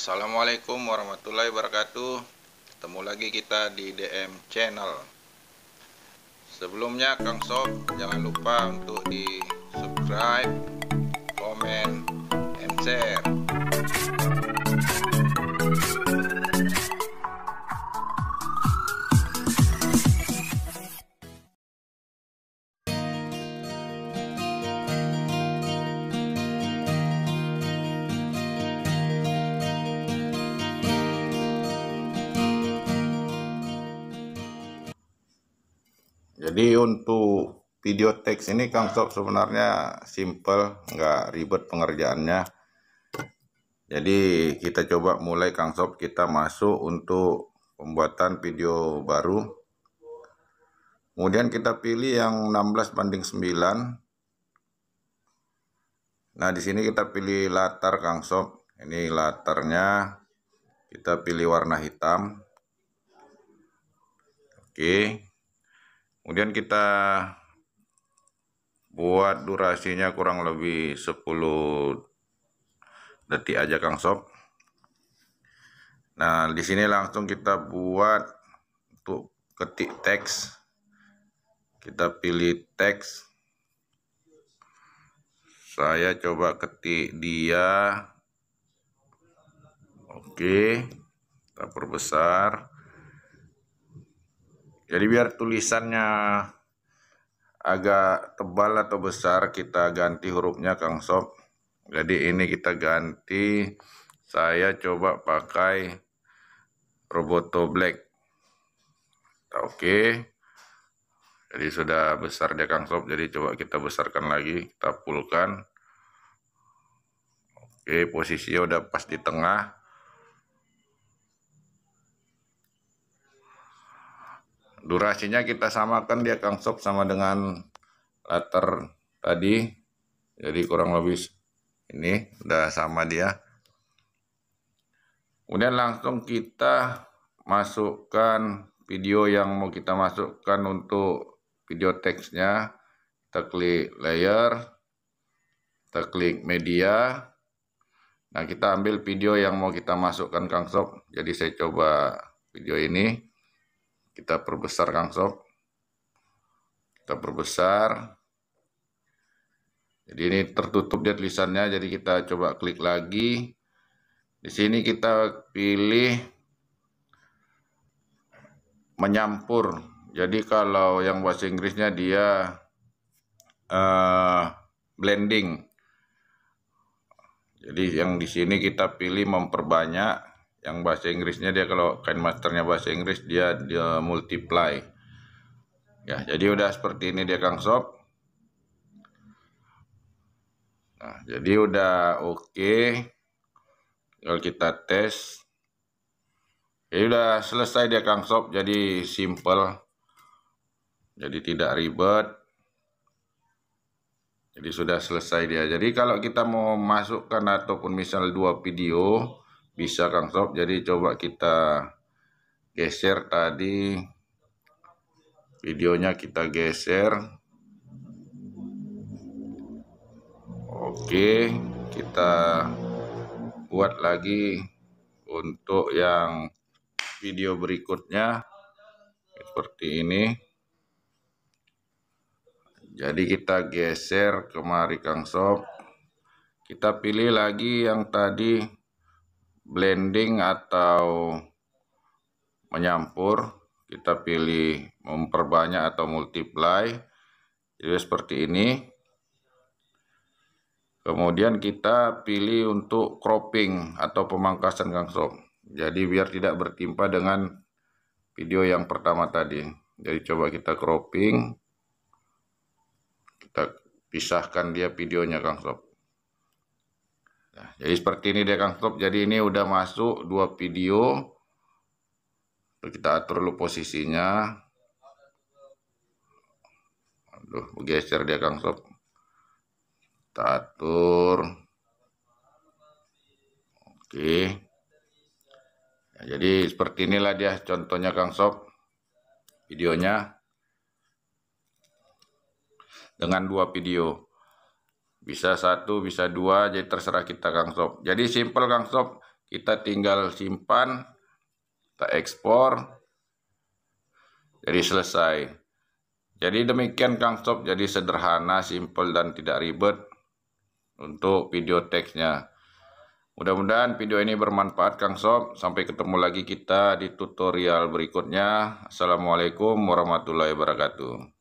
Assalamualaikum warahmatullahi wabarakatuh Ketemu lagi kita di DM Channel Sebelumnya Kang Sob Jangan lupa untuk di subscribe Comment And share Jadi untuk video teks ini Kang Sob sebenarnya simple, nggak ribet pengerjaannya. Jadi kita coba mulai Kang Sob kita masuk untuk pembuatan video baru. Kemudian kita pilih yang 16 banding 9. Nah, di sini kita pilih latar Kang Sob. Ini latarnya kita pilih warna hitam. Oke kemudian kita buat durasinya kurang lebih 10 detik aja Kang Sob nah di sini langsung kita buat untuk ketik teks kita pilih teks saya coba ketik dia oke kita perbesar jadi biar tulisannya agak tebal atau besar kita ganti hurufnya Kang Sob. Jadi ini kita ganti saya coba pakai Roboto Black. Oke. Jadi sudah besar dia Kang Sob. Jadi coba kita besarkan lagi, kita pulkan. Oke, posisinya udah pas di tengah. durasinya kita samakan dia Kang Sob sama dengan latar tadi jadi kurang lebih ini udah sama dia kemudian langsung kita masukkan video yang mau kita masukkan untuk video teksnya kita klik layer kita klik media nah kita ambil video yang mau kita masukkan Kang Sob jadi saya coba video ini kita perbesar Kang Sob. Kita perbesar. Jadi ini tertutup dia tulisannya, jadi kita coba klik lagi. Di sini kita pilih menyampur. Jadi kalau yang bahasa Inggrisnya dia uh, blending. Jadi yang di sini kita pilih memperbanyak yang bahasa Inggrisnya dia kalau kain masternya bahasa Inggris dia dia multiply ya jadi udah seperti ini dia Kang Sob nah jadi udah oke okay. kalau kita tes ya udah selesai dia Kang Sob jadi simple jadi tidak ribet jadi sudah selesai dia jadi kalau kita mau masukkan ataupun misal dua video bisa Kang Sob. Jadi coba kita geser tadi videonya kita geser. Oke, kita buat lagi untuk yang video berikutnya seperti ini. Jadi kita geser kemari Kang Sob. Kita pilih lagi yang tadi blending atau menyampur kita pilih memperbanyak atau multiply jadi seperti ini kemudian kita pilih untuk cropping atau pemangkasan gangsop jadi biar tidak bertimpa dengan video yang pertama tadi jadi coba kita cropping kita pisahkan dia videonya gangsop Nah, jadi seperti ini dia Kang Stop. Jadi ini udah masuk dua video. Kita atur dulu posisinya. Aduh, bergeser dia Kang Stop. Kita atur. Oke. Nah, jadi seperti inilah dia contohnya Kang Sob. Videonya. Dengan dua video bisa satu bisa dua jadi terserah kita Kang Sob jadi simple Kang Sob kita tinggal simpan kita ekspor jadi selesai jadi demikian Kang Sob jadi sederhana simple dan tidak ribet untuk video teksnya Mudah-mudahan video ini bermanfaat Kang Sob. Sampai ketemu lagi kita di tutorial berikutnya. Assalamualaikum warahmatullahi wabarakatuh.